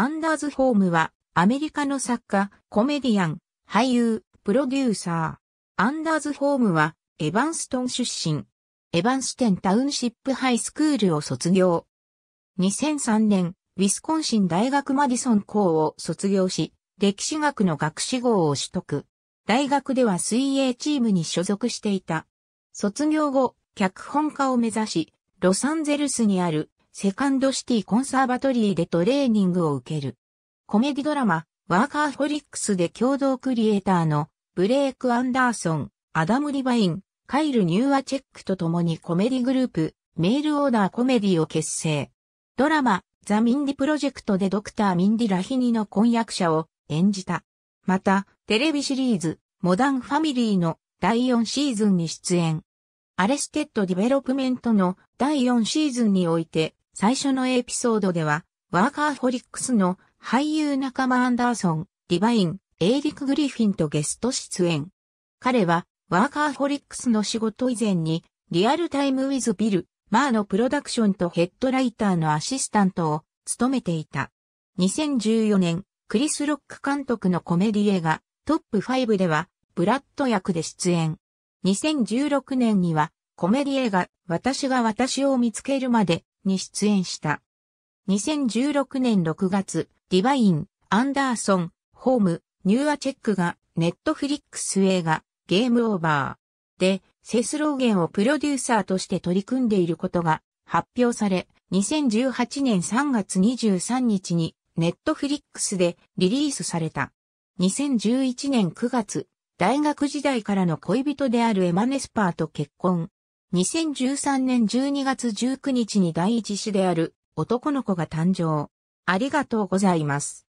アンダーズ・ホームは、アメリカの作家、コメディアン、俳優、プロデューサー。アンダーズ・ホームは、エバンストン出身。エバンステンタウンシップハイスクールを卒業。2003年、ウィスコンシン大学マディソン校を卒業し、歴史学の学士号を取得。大学では水泳チームに所属していた。卒業後、脚本家を目指し、ロサンゼルスにあるセカンドシティコンサーバトリーでトレーニングを受ける。コメディドラマ、ワーカーフォリックスで共同クリエイターのブレイク・アンダーソン、アダム・リバイン、カイル・ニューア・チェックと共にコメディグループ、メール・オーダー・コメディを結成。ドラマ、ザ・ミンディ・プロジェクトでドクター・ミンディ・ラヒニの婚約者を演じた。また、テレビシリーズ、モダン・ファミリーの第4シーズンに出演。アレステッド・ディベロップメントの第4シーズンにおいて、最初のエピソードでは、ワーカーホリックスの俳優仲間アンダーソン、ディバイン、エイリック・グリフィンとゲスト出演。彼は、ワーカーホリックスの仕事以前に、リアルタイムウィズ・ビル、マーのプロダクションとヘッドライターのアシスタントを務めていた。2014年、クリス・ロック監督のコメディ映画、トップ5では、ブラッド役で出演。2016年には、コメディ映画、私が私を見つけるまでに出演した。2016年6月、ディバイン、アンダーソン、ホーム、ニューアチェックが、ネットフリックス映画、ゲームオーバー。で、セスローゲンをプロデューサーとして取り組んでいることが発表され、2018年3月23日に、ネットフリックスでリリースされた。2011年9月、大学時代からの恋人であるエマネスパーと結婚。2013年12月19日に第一子である男の子が誕生。ありがとうございます。